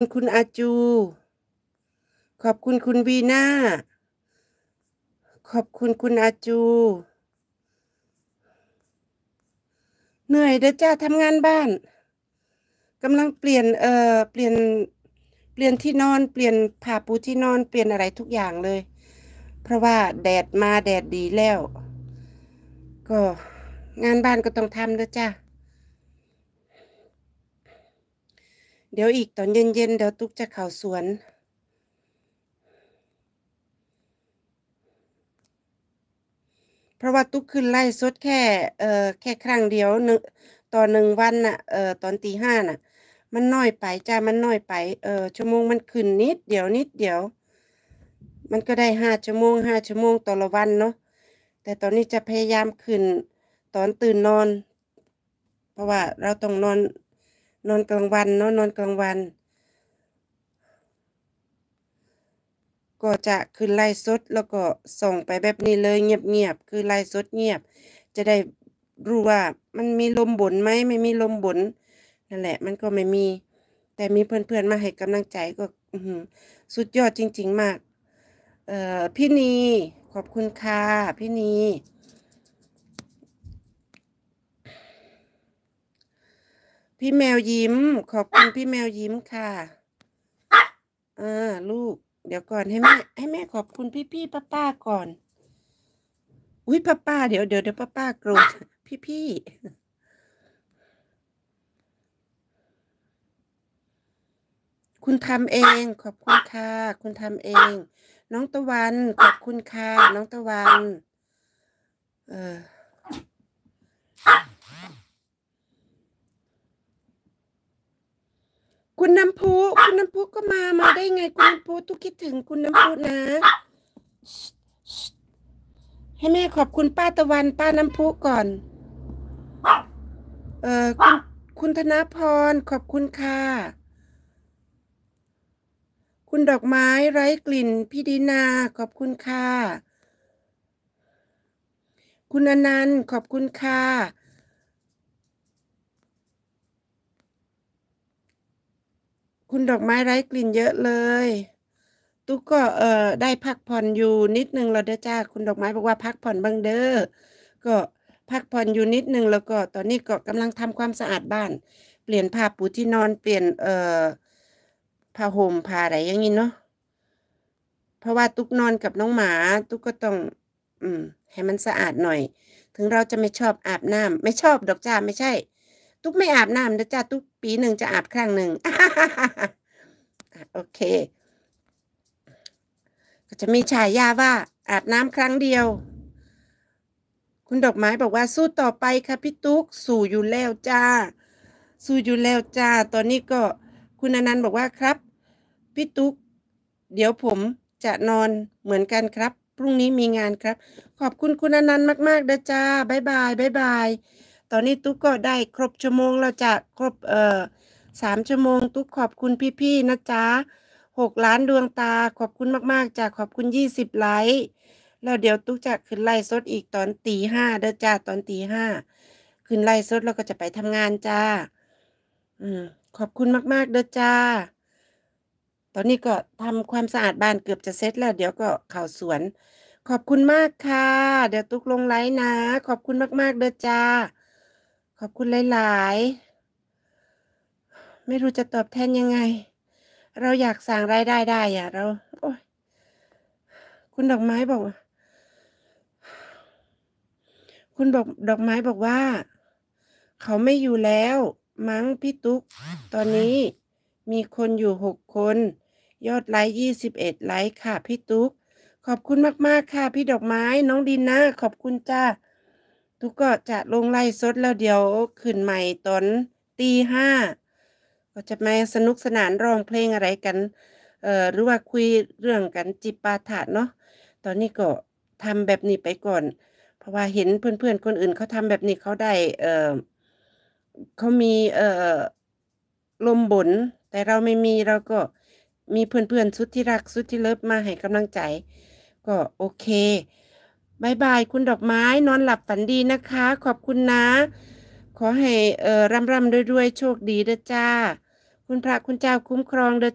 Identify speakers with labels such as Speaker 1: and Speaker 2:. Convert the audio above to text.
Speaker 1: คุณคุณอาจู ขอบคุณคุณวีนา ขอบคุณคุณอาจู เหนื่อยเด้อจ้าทำงานบ้านกำลังเปลี่ยนเอ่อเปลี่ยนเปลี่ยนที่นอนเปลี่ยนผ้าปูที่นอนเปลี่ยนอะไรทุกอย่างเลย เพราะว่า แดดมาแดดดีแล้ว ก็งานบ้านก็ต้องทำเด้อจ้าเดี๋ยวอีกตอนเย็นๆเดี๋ยวตุ๊กจะเข่าสวน เพราะว่าตุ๊กขึ้นไล่สดแค่เอ่อแค่ครั้งเดียวหนึ่งต่อหนึ่งวันน่ะเอ่อตอนตีห้าน่ะมันน้อยไปจ้ามันน้อยไปเอ่อชั่วโมงมันขึ้นนิด เดี๋ยวนิดเดี๋ยวมันก็ได้ห้าชั่วโมงห้าชั่วโมงต่อละวันเนาะแต่ตอนนี้จะพยายามขึ้นตอนตื่นนอน เพราะว่าเราต้องนอนนอนกลางวันเนาะนอนกลางวัน ก็จะขึ้นไล่สดแล้วก็ส่งไปแบบนี้เลยเงียบๆคือไล่สดเงียบ จะได้รู้ว่า มันมีลมบุนไหมไม่มีลมบุนนั่นแหละ มันก็ไม่มี แต่มีเพื่อนๆมาให้กำลังใจก็สุดยอดจริง ๆมาก เอ่อพี่นีขอบคุณค่ะพี่นีพี่แมวยิ้ม ขอบคุณพี่แมวยิ้มค่ะ อ่าลูก เดี๋ยวก่อน ให้แม่ให้แม่ขอบคุณพี่พี่ป้าป้าก่อน อุ้ยป้าป้าเดี๋ยวเดี๋ยวเดี๋ยวป้าป้าโกรธพี่พี่คุณทำเอง ขอบคุณค่ะคุณทำเอง น้องตะวัน ขอบคุณค่ะน้องตะวัน เออคุณน้ำพุ คุณน้ำพุก็มา มาได้ไง คุณน้ำพุทุกคิดถึงคุณน้ำพุนะ ให้แม่ขอบคุณป้าตะวัน ป้าน้ำพุก่อน เออคุณคุณธนพรขอบคุณค่ะ คุณดอกไม้ไร้กลิ่น พี่ดีนา ขอบคุณค่ะ คุณอนันต์ขอบคุณค่ะคุณดอกไม้ไร้กลิ่นเยอะเลย ตุ๊ก ก็เอ่อได้พักผ่อนอยู่นิดนึงเราเด้อจ้า คุณดอกไม้บอกว่าพักผ่อนบ้างเด้อ ก็พักผ่อนอยู่นิดนึงแล้วก็ตอนนี้ก็กำลังทำความสะอาดบ้าน เปลี่ยนผ้าปูที่นอนเปลี่ยนเอ่อผ้าห่มผ้าอะไรอย่างนี้เนาะ เพราะว่าตุ๊กนอนกับน้องหมาตุ๊กก็ต้องอืมให้มันสะอาดหน่อย ถึงเราจะไม่ชอบอาบน้ำ ไม่ชอบดอกจ้าไม่ใช่ ตุ๊กไม่อาบน้ำนะจ้าตุ๊กปีหนึ่งจะอาบครั้งหนึ่งโอเค ก็จะมีฉายาว่าอาบน้ำครั้งเดียว คุณดอกไม้บอกว่าสู้ต่อไปค่ะพี่ตุ๊กสู่อยู่แล้วจ้า สู้อยู่แล้วจ้า ตอนนี้ก็คุณอนันต์บอกว่าครับ พี่ตุ๊ก เดี๋ยวผมจะนอนเหมือนกันครับ พรุ่งนี้มีงานครับ ขอบคุณคุณอนันต์มากๆเด้อจ้าบายบายบายบายตอนนี้ตุ๊กก็ได้ครบชั่วโมงแล้วจะครบ เอ่อสามชั่วโมงตุ๊กขอบคุณพี่ๆนะจ๊ะหกล้านดวงตา ขอบคุณมาก ๆจ้ะขอบคุณยี่สิบไลค์แล้ว เดี๋ยวตุ๊กจะขึ้น ไลฟ์สดอีกตอนตีห้าเด้อจ้าตอนตีห้าขึ้นไลฟ์สดแล้วก็จะไปทำงานจ้าอืมขอบคุณมากๆเด้อจ้า ตอนนี้ก็ทำความสะอาดบ้านเกือบจะเสร็จแล้ว เดี๋ยวก็เข่าสวน ขอบคุณมากค่ะ เดี๋ยวตุ๊กลงไลฟ์นะ ขอบคุณมากๆ เด้อจ้าขอบคุณหลายๆ ไม่รู้จะตอบแทนยังไง เราอยากสั่งรายได้ได้อะเราโอ้ยคุณดอกไม้บอกคุณบอก ดอกไม้บอกว่า เขาไม่อยู่แล้ว มั้งพี่ตุ๊ก ตอนนี้มีคนอยู่หกคน ยอดไลค์ยี่สิบเอ็ดไลค์ค่ะพี่ตุ๊ก ขอบคุณมากๆค่ะ พี่ดอกไม้น้องดินนะขอบคุณจ้าทุกก็จะลงไล่สดแล้วเดี๋ยวขึ้นใหม่ตอนตีห้าก็จะมาสนุกสนานร้องเพลงอะไรกันเอ่อหรือว่าคุยเรื่องกันจิปาถะเนาะตอนนี้ก็ทำแบบนี้ไปก่อน เพราะว่าเห็นเพื่อนๆคนอื่นเขาทำแบบนี้เขาได้เอ่อเขามีเอ่อลมบนแต่เราไม่มีเราก็มีเพื่อนๆสุดที่รักสุดที่เลิฟมาให้กำลังใจ ก็โอเคบายบาย คุณดอกไม้นอนหลับฝันดีนะคะ ขอบคุณนะ ขอให้ เอ่อ ร่ำร่ำรวย ๆ โชคดีเด้อจ้า คุณพระคุณเจ้าคุ้มครองเด้อ